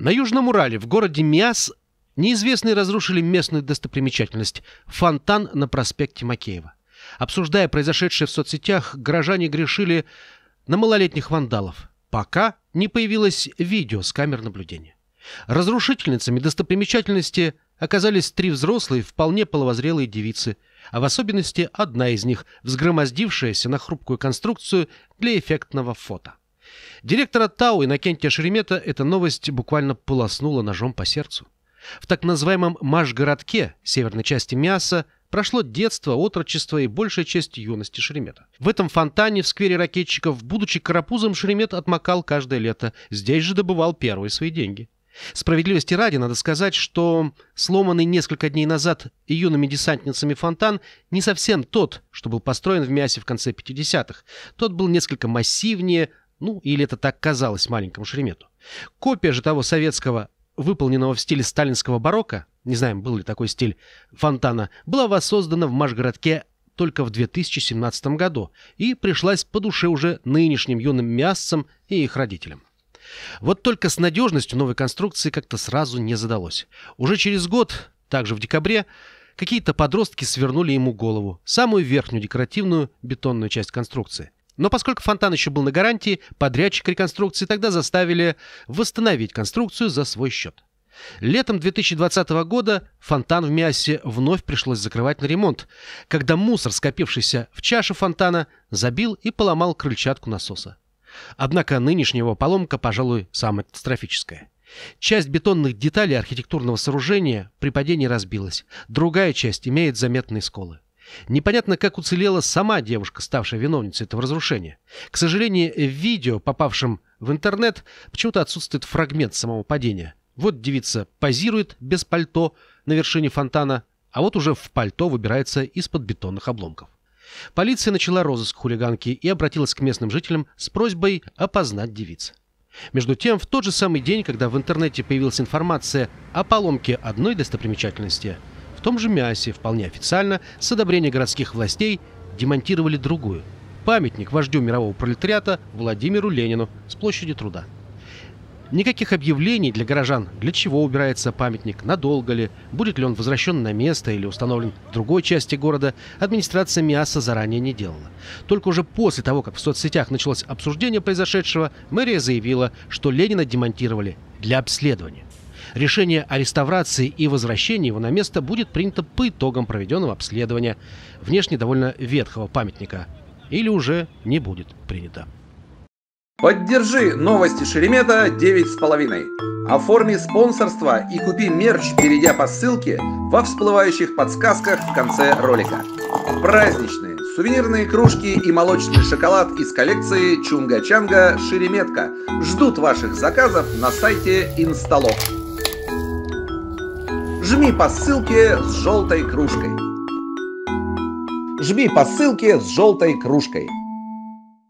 На Южном Урале, в городе Миас, неизвестные разрушили местную достопримечательность – фонтан на проспекте Макеева. Обсуждая произошедшее в соцсетях, горожане грешили на малолетних вандалов, пока не появилось видео с камер наблюдения. Разрушительницами достопримечательности оказались три взрослые, вполне половозрелые девицы, а в особенности одна из них, взгромоздившаяся на хрупкую конструкцию для эффектного фото. Директора ТАУ Иннокентия Шеремета эта новость буквально полоснула ножом по сердцу. В так называемом Машгородке, северной части Мяса, прошло детство, отрочество и большая часть юности Шеремета. В этом фонтане в сквере ракетчиков, будучи карапузом, Шеремет отмокал каждое лето. Здесь же добывал первые свои деньги. Справедливости ради, надо сказать, что сломанный несколько дней назад юными десантницами фонтан не совсем тот, что был построен в Мясе в конце 50-х. Тот был несколько массивнее, ну, или это так казалось маленькому Шеремету. Копия же того советского, выполненного в стиле сталинского барокко, не знаем, был ли такой стиль фонтана, была воссоздана в Машгородке только в 2017 году и пришлась по душе уже нынешним юным мясцам и их родителям. Вот только с надежностью новой конструкции как-то сразу не задалось. Уже через год, также в декабре, какие-то подростки свернули ему голову, самую верхнюю декоративную бетонную часть конструкции – но поскольку фонтан еще был на гарантии, подрядчик реконструкции тогда заставили восстановить конструкцию за свой счет. Летом 2020 года фонтан в Мясе вновь пришлось закрывать на ремонт, когда мусор, скопившийся в чаше фонтана, забил и поломал крыльчатку насоса. Однако нынешнего поломка, пожалуй, самая катастрофическая. Часть бетонных деталей архитектурного сооружения при падении разбилась, другая часть имеет заметные сколы. Непонятно, как уцелела сама девушка, ставшая виновницей этого разрушения. К сожалению, в видео, попавшем в интернет, почему-то отсутствует фрагмент самого падения. Вот девица позирует без пальто на вершине фонтана, а вот уже в пальто выбирается из-под бетонных обломков. Полиция начала розыск хулиганки и обратилась к местным жителям с просьбой опознать девиц. Между тем, в тот же самый день, когда в интернете появилась информация о поломке одной достопримечательности – в том же Мясе вполне официально с одобрения городских властей демонтировали другую – памятник вождю мирового пролетариата Владимиру Ленину с площади труда. Никаких объявлений для горожан, для чего убирается памятник, надолго ли, будет ли он возвращен на место или установлен в другой части города, администрация МИАСа заранее не делала. Только уже после того, как в соцсетях началось обсуждение произошедшего, мэрия заявила, что Ленина демонтировали для обследования. Решение о реставрации и возвращении его на место будет принято по итогам проведенного обследования внешне довольно ветхого памятника. Или уже не будет принято. Поддержи новости Шеремета 9,5. Оформи спонсорство и купи мерч, перейдя по ссылке во всплывающих подсказках в конце ролика. Праздничные сувенирные кружки и молочный шоколад из коллекции Чунга-Чанга Шереметка ждут ваших заказов на сайте Инсталок. Жми по ссылке с желтой кружкой. Жми по ссылке с желтой кружкой.